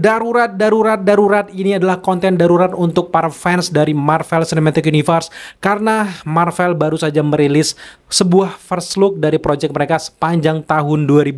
darurat, darurat, darurat ini adalah konten darurat untuk para fans dari Marvel Cinematic Universe karena Marvel baru saja merilis sebuah first look dari project mereka sepanjang tahun 2025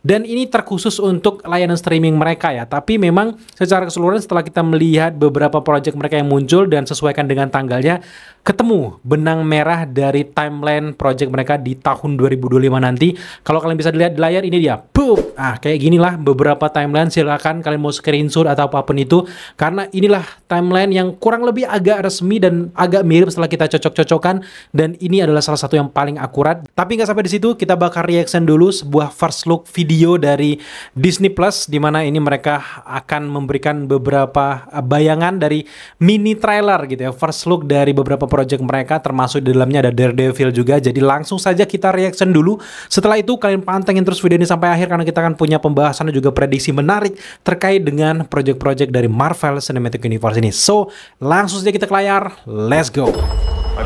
dan ini terkhusus untuk layanan streaming mereka ya. Tapi memang secara keseluruhan setelah kita melihat beberapa proyek mereka yang muncul dan sesuaikan dengan tanggalnya, ketemu benang merah dari timeline proyek mereka di tahun 2025 nanti. Kalau kalian bisa lihat di layar ini dia. boop. Ah, kayak ginilah beberapa timeline silakan kalian mau screenshot atau apapun itu karena inilah timeline yang kurang lebih agak resmi dan agak mirip setelah kita cocok cocokkan dan ini adalah salah satu yang paling akurat. Tapi nggak sampai di situ, kita bakal reaction dulu sebuah first look video video dari Disney Plus di mana ini mereka akan memberikan beberapa eh, bayangan dari mini trailer gitu ya, first look dari beberapa project mereka termasuk di dalamnya ada Daredevil juga. Jadi langsung saja kita reaction dulu. Setelah itu kalian pantengin terus video ini sampai akhir karena kita akan punya pembahasan dan juga prediksi menarik terkait dengan project-project dari Marvel Cinematic Universe ini. So, langsung saja kita ke layar. Let's go. I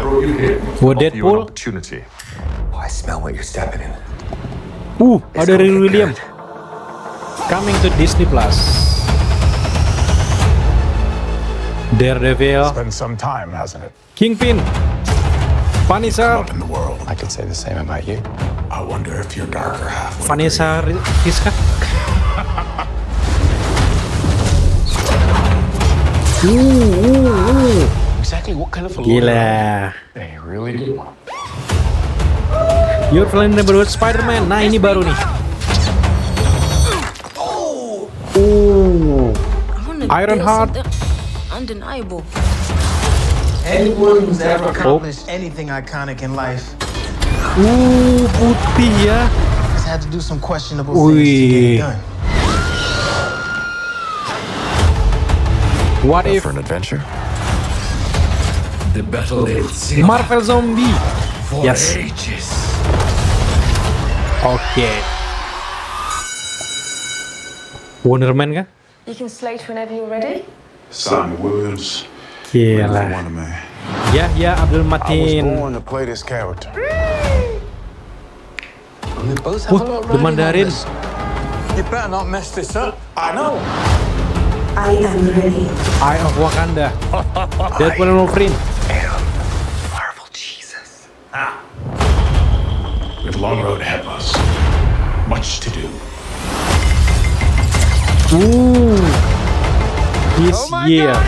brought Deadpool. Oh, I smell what you're stepping in. Uh, ada Ray William. Coming to Disney Plus. Daredevil. Been some time, hasn't it? Kingpin. Vanessa. In the world, I say the same about you. I wonder if your darker half. Vanessa Rizka. Ooh, ooh, ooh. Exactly what kind of Gila. They really do. Your friendly neighborhood Spider-Man. Nah, ini baru nih. Iron Heart. Undeniable. Anyone who's ever oh. accomplished anything iconic in life. Ooh, putih ya. Has had to do some questionable things to get it done. What if for an adventure? The battle Marvel Zombie. For yes. ages. Oke. Okay. Wonderman kah? You can slate whenever you're ready. Simon Williams. Gila. Ya, ya Abdul Matin. I was born to play this character. Wah, the Mandarin. You better not mess this up. I know. I am ready. I of Wakanda. Deadpool and Wolverine. Marvel Jesus. Ah. We have a long road ahead of us. Much to do. Ooh. this oh yeah. God.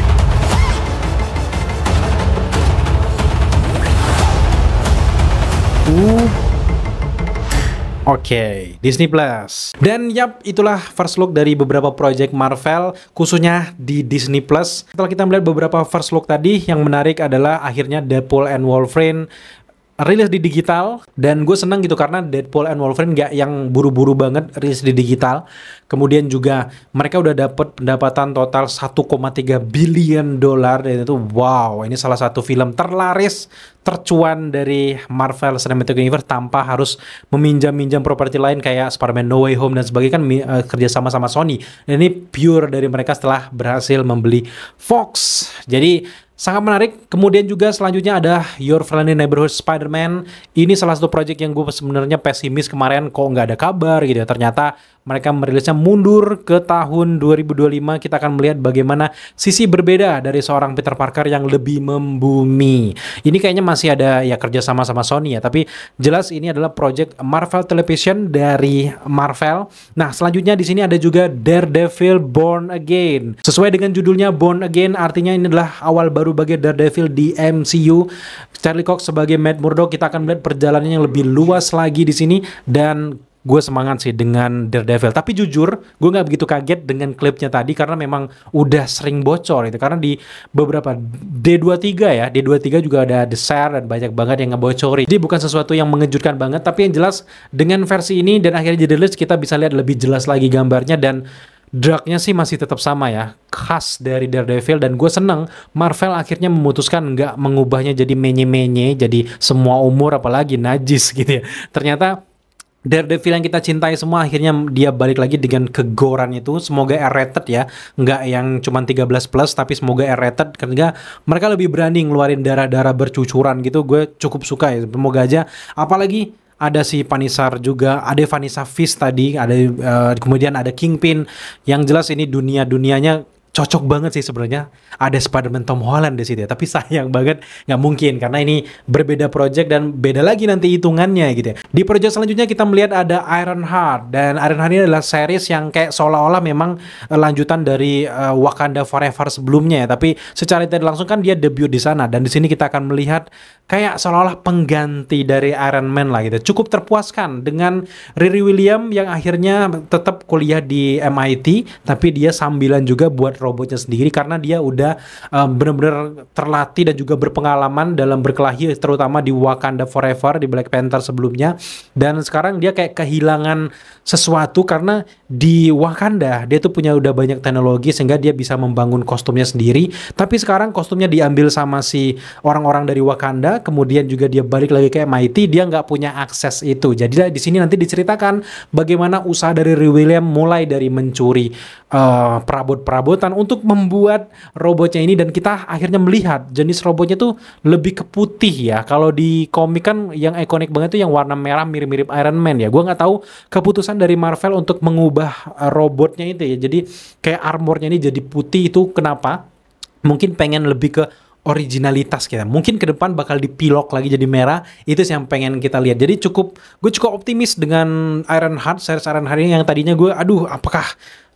Oke, okay, Disney Plus. Dan yap, itulah first look dari beberapa project Marvel, khususnya di Disney Plus. Setelah kita melihat beberapa first look tadi, yang menarik adalah akhirnya Deadpool and Wolverine rilis di digital dan gue seneng gitu karena Deadpool and Wolverine gak yang buru-buru banget rilis di digital. Kemudian juga mereka udah dapet pendapatan total 1,3 billion dolar dan itu wow ini salah satu film terlaris tercuan dari Marvel Cinematic Universe tanpa harus meminjam-minjam properti lain kayak Spider-Man No Way Home dan sebagainya kan uh, kerja sama sama Sony. Dan ini pure dari mereka setelah berhasil membeli Fox. Jadi Sangat menarik. Kemudian juga selanjutnya ada Your Friendly Neighborhood Spider-Man. Ini salah satu project yang gue sebenarnya pesimis kemarin kok nggak ada kabar gitu ya. Ternyata mereka merilisnya mundur ke tahun 2025 kita akan melihat bagaimana sisi berbeda dari seorang Peter Parker yang lebih membumi. Ini kayaknya masih ada ya kerjasama sama Sony ya, tapi jelas ini adalah project Marvel Television dari Marvel. Nah selanjutnya di sini ada juga Daredevil Born Again. Sesuai dengan judulnya Born Again, artinya ini adalah awal baru bagi Daredevil di MCU. Charlie Cox sebagai Matt Murdock kita akan melihat perjalanannya yang lebih luas lagi di sini dan gue semangat sih dengan Daredevil. Tapi jujur, gue nggak begitu kaget dengan klipnya tadi karena memang udah sering bocor itu. Karena di beberapa D23 ya, D23 juga ada The dan banyak banget yang ngebocori. Jadi bukan sesuatu yang mengejutkan banget, tapi yang jelas dengan versi ini dan akhirnya jadi list kita bisa lihat lebih jelas lagi gambarnya dan drugnya sih masih tetap sama ya khas dari Daredevil dan gue seneng Marvel akhirnya memutuskan nggak mengubahnya jadi menye-menye jadi semua umur apalagi najis gitu ya ternyata Daredevil yang kita cintai semua akhirnya dia balik lagi dengan kegoran itu semoga R-rated ya nggak yang cuma 13 plus tapi semoga R-rated karena mereka lebih berani ngeluarin darah-darah bercucuran gitu gue cukup suka ya semoga aja apalagi ada si Panisar juga, ada Vanessa Fish tadi, ada uh, kemudian ada Kingpin. Yang jelas ini dunia-dunianya cocok banget sih sebenarnya ada Spider-Man Tom Holland di situ ya. Tapi sayang banget nggak mungkin karena ini berbeda project dan beda lagi nanti hitungannya gitu ya. Di project selanjutnya kita melihat ada Iron Heart dan Iron Heart ini adalah series yang kayak seolah-olah memang eh, lanjutan dari uh, Wakanda Forever sebelumnya ya. Tapi secara tidak langsung kan dia debut di sana dan di sini kita akan melihat kayak seolah-olah pengganti dari Iron Man lah gitu. Cukup terpuaskan dengan Riri William yang akhirnya tetap kuliah di MIT tapi dia sambilan juga buat robotnya sendiri karena dia udah um, benar-benar terlatih dan juga berpengalaman dalam berkelahi terutama di Wakanda Forever di Black Panther sebelumnya dan sekarang dia kayak kehilangan sesuatu karena di Wakanda dia tuh punya udah banyak teknologi sehingga dia bisa membangun kostumnya sendiri tapi sekarang kostumnya diambil sama si orang-orang dari Wakanda kemudian juga dia balik lagi ke MIT dia nggak punya akses itu jadi di sini nanti diceritakan bagaimana usaha dari William mulai dari mencuri uh, perabot-perabotan untuk membuat robotnya ini dan kita akhirnya melihat jenis robotnya tuh lebih ke putih ya. Kalau di komik kan yang ikonik banget tuh yang warna merah mirip-mirip Iron Man ya. Gua nggak tahu keputusan dari Marvel untuk mengubah eh, robotnya itu ya. Jadi kayak armornya ini jadi putih itu kenapa? Mungkin pengen lebih ke originalitas kita. Mungkin ke depan bakal dipilok lagi jadi merah. Itu sih yang pengen kita lihat. Jadi cukup gue cukup optimis dengan Iron Heart, series Iron Heart ini yang tadinya gue aduh apakah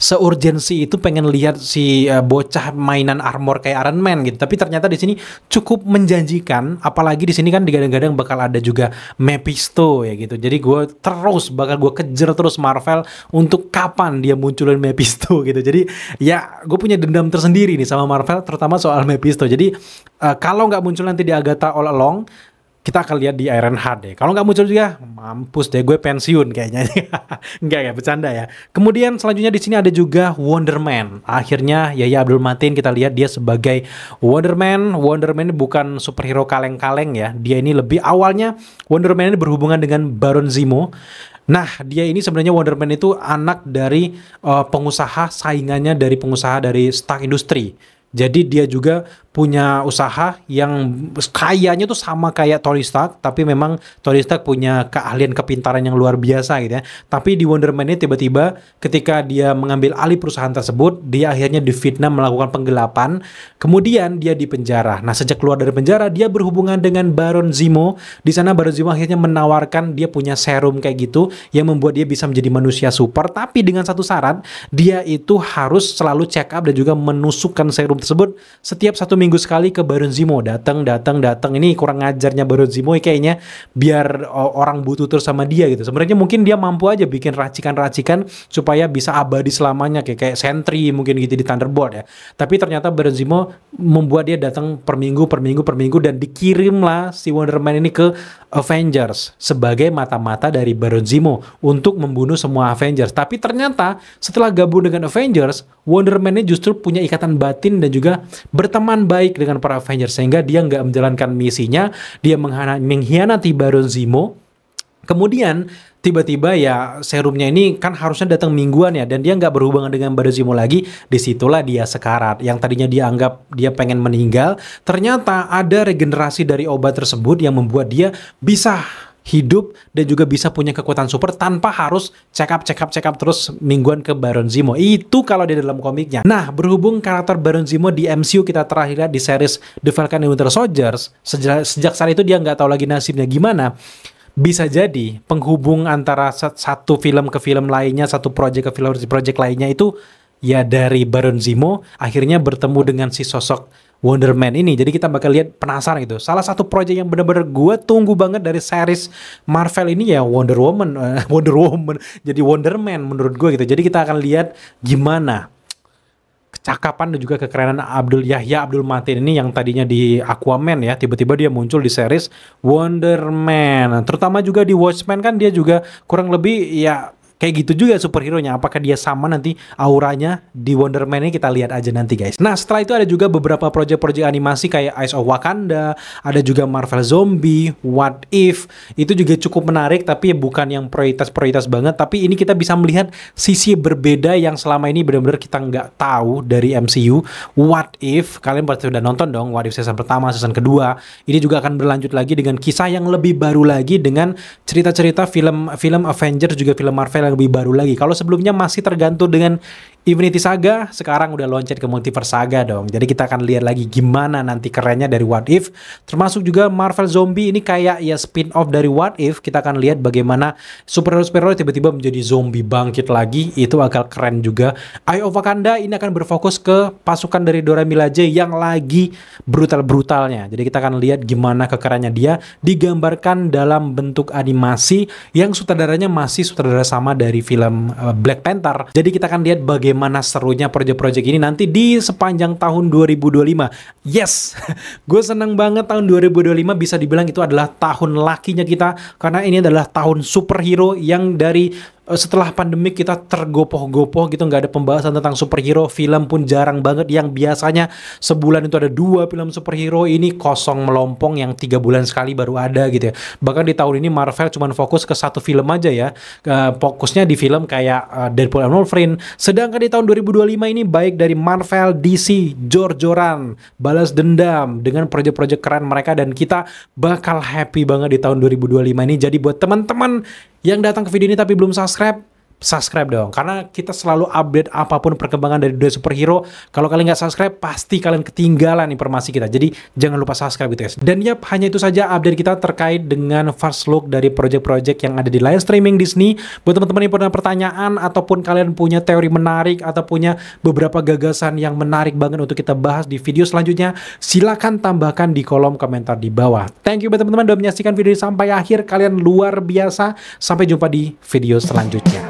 seurgensi itu pengen lihat si eh, bocah mainan armor kayak Iron Man gitu. Tapi ternyata di sini cukup menjanjikan, apalagi di sini kan digadang-gadang bakal ada juga Mephisto ya gitu. Jadi gue terus bakal gue kejar terus Marvel untuk kapan dia munculin Mephisto gitu. Jadi ya gue punya dendam tersendiri nih sama Marvel terutama soal Mephisto. Jadi uh, kalau nggak muncul nanti di Agatha All Along kita akan lihat di Iron Hard deh. Kalau nggak muncul juga, mampus deh gue pensiun kayaknya. Enggak ya, bercanda ya. Kemudian selanjutnya di sini ada juga Wonder Man. Akhirnya Yaya Abdul Matin kita lihat dia sebagai Wonder Wonderman. Wonderman ini bukan superhero kaleng-kaleng ya. Dia ini lebih awalnya Wonderman ini berhubungan dengan Baron Zemo. Nah, dia ini sebenarnya Wonder Man itu anak dari uh, pengusaha saingannya dari pengusaha dari Stark industri Jadi dia juga punya usaha yang kayanya tuh sama kayak Tony Stark tapi memang Tony Stark punya keahlian kepintaran yang luar biasa gitu ya tapi di Wonder Man ini tiba-tiba ketika dia mengambil alih perusahaan tersebut dia akhirnya di Vietnam melakukan penggelapan kemudian dia dipenjara nah sejak keluar dari penjara dia berhubungan dengan Baron Zemo di sana Baron Zemo akhirnya menawarkan dia punya serum kayak gitu yang membuat dia bisa menjadi manusia super tapi dengan satu syarat dia itu harus selalu check up dan juga menusukkan serum tersebut setiap satu minggu sekali ke Baron Zemo, datang datang datang ini kurang ngajarnya Zemo Zimo ya kayaknya biar orang butuh terus sama dia gitu sebenarnya mungkin dia mampu aja bikin racikan-racikan supaya bisa abadi selamanya kayak kayak sentry mungkin gitu di Thunderbolt ya tapi ternyata Baron Zemo membuat dia datang per minggu per minggu per minggu dan dikirimlah si Wonder Man ini ke Avengers sebagai mata-mata dari Baron Zemo untuk membunuh semua Avengers tapi ternyata setelah gabung dengan Avengers Wonderman-nya justru punya ikatan batin dan juga berteman baik dengan para Avengers sehingga dia nggak menjalankan misinya, dia mengkhianati Baron Zemo. Kemudian tiba-tiba ya serumnya ini kan harusnya datang mingguan ya dan dia nggak berhubungan dengan Baron Zemo lagi disitulah dia sekarat yang tadinya dia anggap dia pengen meninggal ternyata ada regenerasi dari obat tersebut yang membuat dia bisa hidup dan juga bisa punya kekuatan super tanpa harus check up check up check up terus mingguan ke Baron Zemo. Itu kalau di dalam komiknya. Nah, berhubung karakter Baron Zemo di MCU kita terakhir lihat di series The Falcon and Winter Soldiers, sejak, sejak saat itu dia nggak tahu lagi nasibnya gimana bisa jadi penghubung antara satu film ke film lainnya, satu project ke film project lainnya itu ya dari Baron Zemo akhirnya bertemu dengan si sosok Wonder Man ini. Jadi kita bakal lihat penasaran gitu. Salah satu project yang bener-bener gue tunggu banget dari series Marvel ini ya Wonder Woman, uh, Wonder Woman. Jadi Wonder Man menurut gue gitu. Jadi kita akan lihat gimana kecakapan dan juga kekerenan Abdul Yahya Abdul Matin ini yang tadinya di Aquaman ya tiba-tiba dia muncul di series Wonder Man terutama juga di Watchmen kan dia juga kurang lebih ya kayak gitu juga superhero-nya. Apakah dia sama nanti auranya di Wonder Man ini kita lihat aja nanti guys. Nah setelah itu ada juga beberapa project-project animasi kayak Eyes of Wakanda, ada juga Marvel Zombie, What If, itu juga cukup menarik tapi bukan yang prioritas-prioritas banget. Tapi ini kita bisa melihat sisi berbeda yang selama ini benar-benar kita nggak tahu dari MCU. What If, kalian pasti sudah nonton dong What If season pertama, season kedua. Ini juga akan berlanjut lagi dengan kisah yang lebih baru lagi dengan cerita-cerita film-film Avengers juga film Marvel yang lebih baru lagi. Kalau sebelumnya masih tergantung dengan Infinity Saga, sekarang udah loncat ke Multiverse Saga dong. Jadi kita akan lihat lagi gimana nanti kerennya dari What If. Termasuk juga Marvel Zombie ini kayak ya spin-off dari What If. Kita akan lihat bagaimana superhero-superhero tiba-tiba menjadi zombie bangkit lagi. Itu agak keren juga. Eye of Wakanda ini akan berfokus ke pasukan dari Dora Milaje yang lagi brutal-brutalnya. Jadi kita akan lihat gimana kekerannya dia digambarkan dalam bentuk animasi yang sutradaranya masih sutradara sama dari film eh, Black Panther. Jadi kita akan lihat bagaimana serunya proyek-proyek ini nanti di sepanjang tahun 2025. Yes, gue seneng banget tahun 2025 bisa dibilang itu adalah tahun lakinya kita karena ini adalah tahun superhero yang dari Eh, setelah pandemi kita tergopoh-gopoh gitu nggak ada pembahasan tentang superhero film pun jarang banget yang biasanya sebulan itu ada dua film superhero ini kosong melompong yang tiga bulan sekali baru ada gitu ya bahkan di tahun ini Marvel cuma fokus ke satu film aja ya eh, fokusnya di film kayak eh, Deadpool and Wolverine sedangkan di tahun 2025 ini baik dari Marvel DC jor-joran balas dendam dengan proyek-proyek keren mereka dan kita bakal happy banget di tahun 2025 ini jadi buat teman-teman yang datang ke video ini tapi belum subscribe, subscribe dong karena kita selalu update apapun perkembangan dari dunia superhero kalau kalian nggak subscribe pasti kalian ketinggalan informasi kita jadi jangan lupa subscribe gitu guys dan ya hanya itu saja update kita terkait dengan first look dari project-project yang ada di live streaming Disney buat teman-teman yang punya pertanyaan ataupun kalian punya teori menarik atau punya beberapa gagasan yang menarik banget untuk kita bahas di video selanjutnya silahkan tambahkan di kolom komentar di bawah thank you buat teman-teman udah menyaksikan video ini sampai akhir kalian luar biasa sampai jumpa di video selanjutnya